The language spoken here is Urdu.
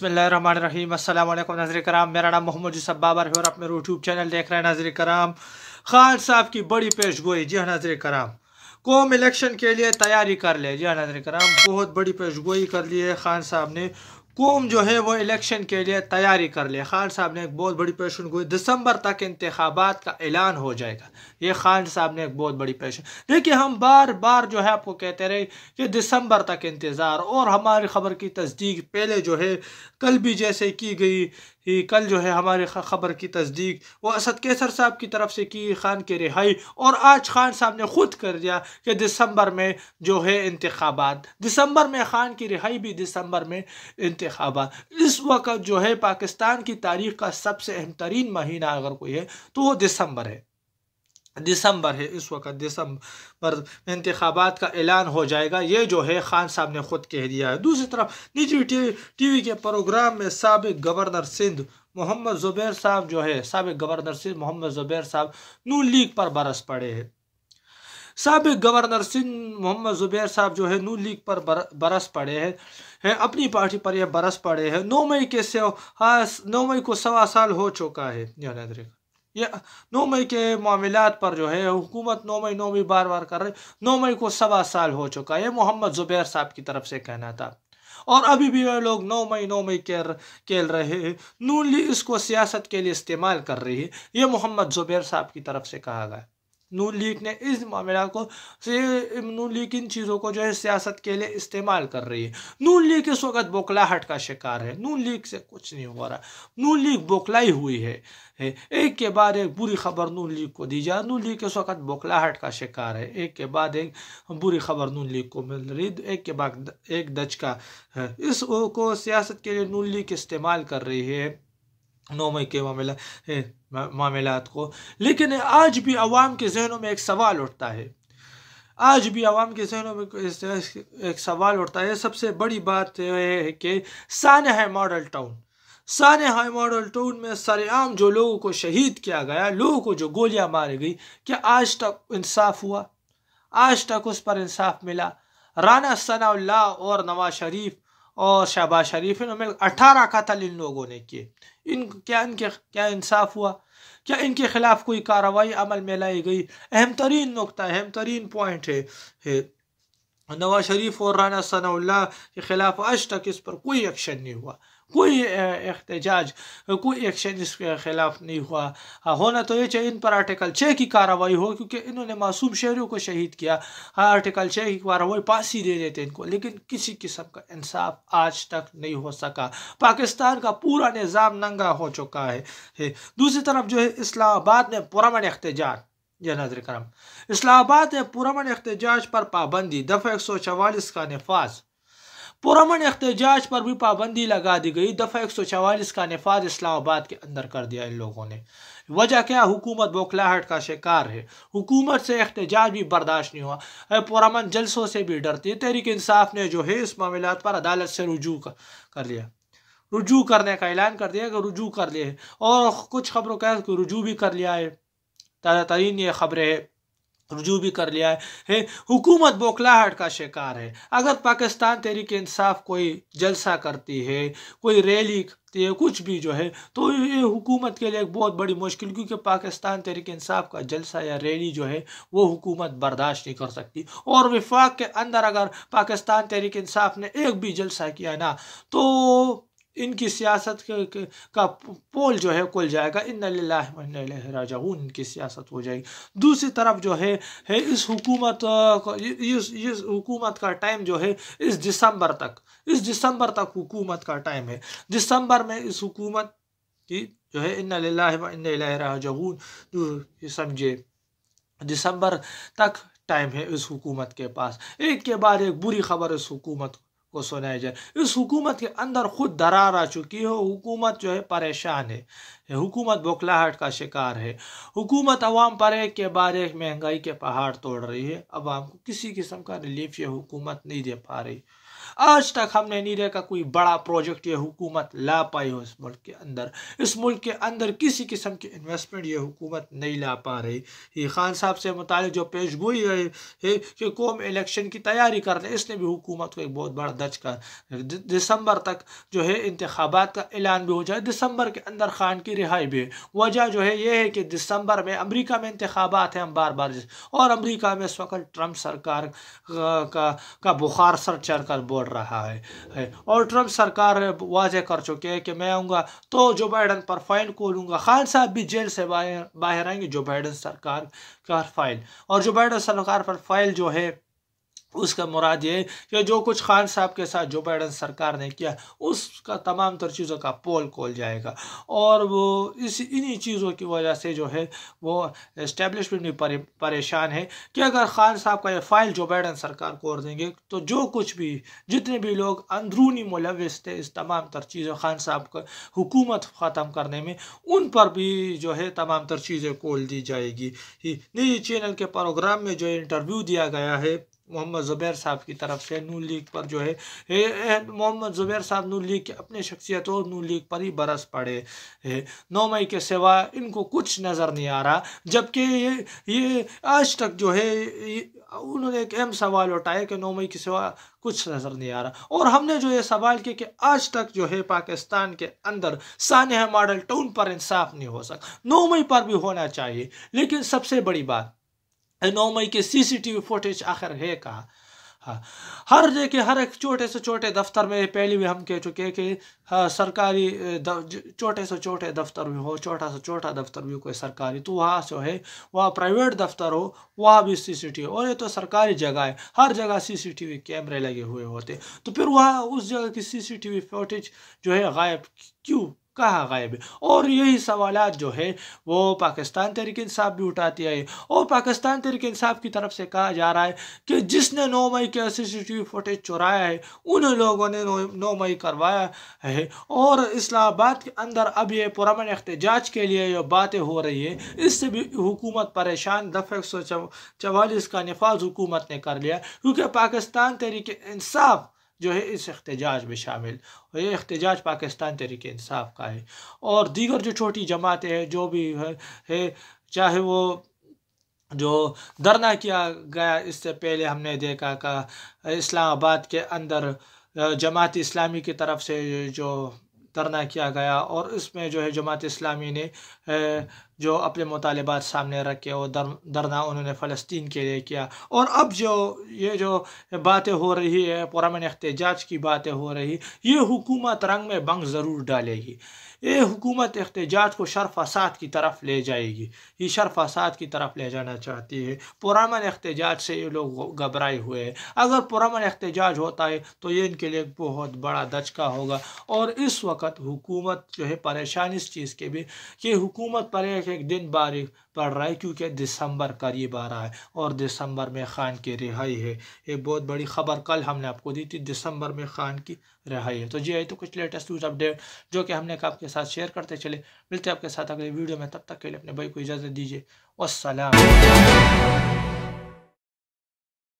بسم اللہ الرحمن الرحیم السلام علیکم ناظر کرام میرا نام محمد یوسف بابر ہے اور اپنے یوٹیوب چینل دیکھ رہے ہیں ناظر کرام خان صاحب کی بڑی گوئی جی ہاں ناظر کرام قوم الیکشن کے لیے تیاری کر لے جی ہاں کرام بہت بڑی پیش گوئی کر لی ہے خان صاحب نے قوم جو ہے وہ الیکشن کے لیے تیاری کر لے خان صاحب نے ایک بہت بڑی پیشن گوئی دسمبر تک انتخابات کا اعلان ہو جائے گا یہ خان صاحب نے ایک بہت بڑی پیشن دیکھیں ہم بار بار جو ہے آپ کو کہتے رہے کہ دسمبر تک انتظار اور ہماری خبر کی تصدیق پہلے جو ہے کل بھی جیسے کی گئی کہ کل جو ہے ہمارے خبر کی تصدیق وہ اسد کیسر صاحب کی طرف سے کی خان کی رہائی اور آج خان صاحب نے خود کر دیا کہ دسمبر میں جو ہے انتخابات دسمبر میں خان کی رہائی بھی دسمبر میں انتخابات اس وقت جو ہے پاکستان کی تاریخ کا سب سے اہم ترین مہینہ اگر کوئی ہے تو وہ دسمبر ہے دسمبر ہے اس وقت دسمبر انتخابات کا اعلان ہو جائے گا یہ جو ہے خان صاحب نے خود کہہ دیا ہے دوسری طرف نجی ٹی وی کے پروگرام میں سابق گورنر سندھ محمد زبیر صاحب جو ہے سابق گورنر سندھ محمد زبیر صاحب نون لیگ پر برس پڑے ہیں سابق گورنر سندھ محمد زبیر صاحب جو ہے نون لیگ پر برس پڑے ہیں اپنی پارٹی پر یہ برس پڑے ہیں نو مئی کے سو ہاں، نو مئی کو سوا سال ہو چکا ہے یہ نو مئی کے معاملات پر جو ہے حکومت نو مئی نو مئی بار بار کر رہی نو مئی کو سوا سال ہو چکا ہے یہ محمد زبیر صاحب کی طرف سے کہنا تھا اور ابھی بھی وہ لوگ نو مئی نو مئی کھیل رہے ہیں نون لی اس کو سیاست کے لیے استعمال کر رہی ہے یہ محمد زبیر صاحب کی طرف سے کہا گیا نون لیگ نے اس معاملہ کو نون لیگ ان چیزوں کو جو ہے سیاست کے لیے استعمال کر رہی ہے نون لیگ اس وقت بوکلا ہٹ کا شکار ہے نون لیگ سے کچھ نہیں ہو رہا نون لیگ بوکلائی ہوئی ہے ایک کے بعد ایک بری خبر نون لیگ کو دی جا نون لیگ اس وقت بوکلا ہٹ کا شکار ہے ایک کے بعد ایک بری خبر نون لیگ کو مل رہی ایک کے بعد ایک دچ کا اس کو سیاست کے لیے نون لیگ استعمال کر رہی ہے مئی کے معاملات کو لیکن آج بھی عوام کے ذہنوں میں ایک سوال اٹھتا ہے آج بھی عوام کے ذہنوں میں ایک سوال اٹھتا ہے سب سے بڑی بات ہے کہ سانحہ ماڈل ٹاؤن سانحہ ماڈل ٹاؤن میں سر عام جو لوگوں کو شہید کیا گیا لوگوں کو جو گولیاں ماری گئی کیا آج تک انصاف ہوا آج تک اس پر انصاف ملا رانا ثناء اللہ اور نواز شریف اور شہباز شریف نے اٹھارہ قتل ان لوگوں نے کیے ان کیا ان کے کیا انصاف ہوا کیا ان کے خلاف کوئی کاروائی عمل میں لائی گئی اہم ترین نقطہ اہم ترین پوائنٹ ہے نواز شریف اور رانا ثناء اللہ کے خلاف آج تک اس پر کوئی ایکشن نہیں ہوا کوئی احتجاج کوئی ایکشن اس کے خلاف نہیں ہوا ہاں، ہونا تو یہ چاہیے ان پر آرٹیکل چھ کی کارروائی ہو کیونکہ انہوں نے معصوم شہریوں کو شہید کیا آرٹیکل ہاں، چھ کی کاروائی پاس ہی دے دیتے ان کو لیکن کسی قسم کا انصاف آج تک نہیں ہو سکا پاکستان کا پورا نظام ننگا ہو چکا ہے دوسری طرف جو ہے اسلام آباد میں پرامن احتجاج ناظر کرم اسلام آباد میں پرامن احتجاج پر پابندی دفعہ ایک سو چوالیس کا نفاذ پرامن احتجاج پر بھی پابندی لگا دی گئی دفعہ ایک سو چوالیس کا نفاذ اسلام آباد کے اندر کر دیا ان لوگوں نے وجہ کیا حکومت بوکلاہٹ کا شکار ہے حکومت سے احتجاج بھی برداشت نہیں ہوا پرامن جلسوں سے بھی ڈرتی ہے تحریک انصاف نے جو ہے اس معاملات پر عدالت سے رجوع کر لیا رجوع کرنے کا اعلان کر دیا کہ رجوع کر لیا ہے اور کچھ خبروں کہ رجوع بھی کر لیا ہے تازہ ترین یہ خبریں رجوع بھی کر لیا ہے حکومت بوکلاہٹ کا شکار ہے اگر پاکستان تحریک انصاف کوئی جلسہ کرتی ہے کوئی ریلی کرتی ہے کچھ بھی جو ہے تو یہ حکومت کے لیے ایک بہت بڑی مشکل کیونکہ پاکستان تحریک انصاف کا جلسہ یا ریلی جو ہے وہ حکومت برداشت نہیں کر سکتی اور وفاق کے اندر اگر پاکستان تحریک انصاف نے ایک بھی جلسہ کیا نا تو ان کی سیاست کا پول جو ہے کل جائے گا ان اللہ راجعون ان کی سیاست ہو جائے گی دوسری طرف جو ہے اس حکومت اس حکومت کا ٹائم جو ہے اس دسمبر تک اس دسمبر تک حکومت کا ٹائم ہے دسمبر میں اس حکومت کی جو ہے ان اللہ راجعون جو سمجھے دسمبر تک ٹائم ہے اس حکومت کے پاس ایک کے بعد ایک بری خبر اس کو کو سنایا جائے اس حکومت کے اندر خود درار آ چکی ہے حکومت جو ہے پریشان ہے حکومت بکلاہٹ کا شکار ہے حکومت عوام پر ایک کے بارے مہنگائی کے پہاڑ توڑ رہی ہے عوام کو کسی قسم کا ریلیف یہ حکومت نہیں دے پا رہی آج تک ہم نے نہیں کا کوئی بڑا پروجیکٹ یہ حکومت لا پائی ہو اس ملک کے اندر اس ملک کے اندر کسی قسم کی انویسٹمنٹ یہ حکومت نہیں لا پا رہی یہ خان صاحب سے متعلق جو پیش گوئی ہے کہ قوم الیکشن کی تیاری کر رہے اس نے بھی حکومت کو ایک بہت بڑا دچ کر دسمبر تک جو ہے انتخابات کا اعلان بھی ہو جائے دسمبر کے اندر خان کی رہائی بھی ہے وجہ جو ہے یہ ہے کہ دسمبر میں امریکہ میں انتخابات ہیں ہم بار بار اور امریکہ میں اس وقت ٹرمپ سرکار کا کا بخار سر چڑھ کر بول رہا ہے اور ٹرمپ سرکار واضح کر چکے ہیں کہ میں آؤں گا تو جو بائیڈن پر فائل کو لوں گا خان صاحب بھی جیل سے باہر آئیں گے جو بائیڈن سرکار کا فائل اور جو بائیڈن سرکار پر فائل جو ہے اس کا مراد یہ ہے کہ جو کچھ خان صاحب کے ساتھ جو بائیڈن سرکار نے کیا اس کا تمام تر چیزوں کا پول کھول جائے گا اور وہ اس چیزوں کی وجہ سے جو ہے وہ اسٹیبلشمنٹ بھی پری پریشان ہے کہ اگر خان صاحب کا یہ فائل جو بائیڈن سرکار کو دیں گے تو جو کچھ بھی جتنے بھی لوگ اندرونی ملوث تھے اس تمام تر چیزوں خان صاحب کا حکومت ختم کرنے میں ان پر بھی جو ہے تمام تر چیزیں کھول دی جائے گی نجی چینل کے پروگرام میں جو انٹرویو دیا گیا ہے محمد زبیر صاحب کی طرف سے نون لیگ پر جو ہے محمد زبیر صاحب نون لیگ کی اپنے شخصیت اور نون لیگ پر ہی برس پڑے ہے مئی کے سوا ان کو کچھ نظر نہیں آ رہا جبکہ یہ آج تک جو ہے انہوں نے ایک اہم سوال اٹھایا کہ نو مئی کے سوا کچھ نظر نہیں آ رہا اور ہم نے جو یہ سوال کیا کہ آج تک جو ہے پاکستان کے اندر سانحہ ماڈل ٹاؤن پر انصاف نہیں ہو سکا مئی پر بھی ہونا چاہیے لیکن سب سے بڑی بات نو کے سی سی ٹی وی فوٹیج آخر ہے کہا ہاں ہر جگہ ہر ایک چھوٹے سے چھوٹے دفتر میں پہلی بھی ہم کہہ چکے کہ ہاں، سرکاری چھوٹے سے چھوٹے دفتر بھی ہو چھوٹا سے چھوٹا دفتر بھی کوئی سرکاری تو وہاں جو ہے وہاں پرائیویٹ دفتر ہو وہاں بھی سی سی ٹی وی اور یہ تو سرکاری جگہ ہے ہر جگہ سی سی ٹی وی کیمرے لگے ہوئے ہوتے تو پھر وہاں اس جگہ کی سی سی ٹی وی فوٹیج جو ہے غائب کیوں کہا غائب ہے اور یہی سوالات جو ہے وہ پاکستان تحریک انصاف بھی اٹھاتی آئے اور پاکستان تحریک انصاف کی طرف سے کہا جا رہا ہے کہ جس نے نو مئی کے سی سی ٹی وی فوٹیج چورایا ہے ان لوگوں نے نو مئی کروایا ہے اور اسلام آباد کے اندر اب یہ پرامن احتجاج کے لیے یہ باتیں ہو رہی ہے اس سے بھی حکومت پریشان دفعہ ایک سو چوالیس کا نفاذ حکومت نے کر لیا کیونکہ پاکستان تحریک انصاف جو ہے اس احتجاج میں شامل اور یہ احتجاج پاکستان تحریک انصاف کا ہے اور دیگر جو چھوٹی جماعتیں ہیں جو بھی ہے چاہے وہ جو دھرنا کیا گیا اس سے پہلے ہم نے دیکھا کہ اسلام آباد کے اندر جماعت اسلامی کی طرف سے جو دھرنا کیا گیا اور اس میں جو ہے جماعت اسلامی نے جو اپنے مطالبات سامنے رکھے اور در درنا انہوں نے فلسطین کے لیے کیا اور اب جو یہ جو باتیں ہو رہی ہے پرامن احتجاج کی باتیں ہو رہی یہ حکومت رنگ میں بنگ ضرور ڈالے گی یہ حکومت احتجاج کو شرف فساد کی طرف لے جائے گی یہ شرف فساد کی طرف لے جانا چاہتی ہے پرامن احتجاج سے یہ لوگ گھبرائے ہوئے ہیں اگر پرامن احتجاج ہوتا ہے تو یہ ان کے لیے بہت بڑا دچکا ہوگا اور اس وقت حکومت جو ہے پریشان اس چیز کے بھی کہ حکومت پریشان ایک دن باری پڑھ رہا ہے کیونکہ دسمبر قریب آ رہا ہے اور دسمبر میں خان کی رہائی ہے یہ بہت بڑی خبر کل ہم نے آپ کو دی تھی دسمبر میں خان کی رہائی ہے تو جی آئی تو کچھ لیٹسٹ نیوز اپ ڈیٹ جو کہ ہم نے آپ کے ساتھ شیئر کرتے چلے ملتے آپ کے ساتھ اگلے ویڈیو میں تب تک کے لیے اپنے بھائی کو اجازت دیجیے والسلام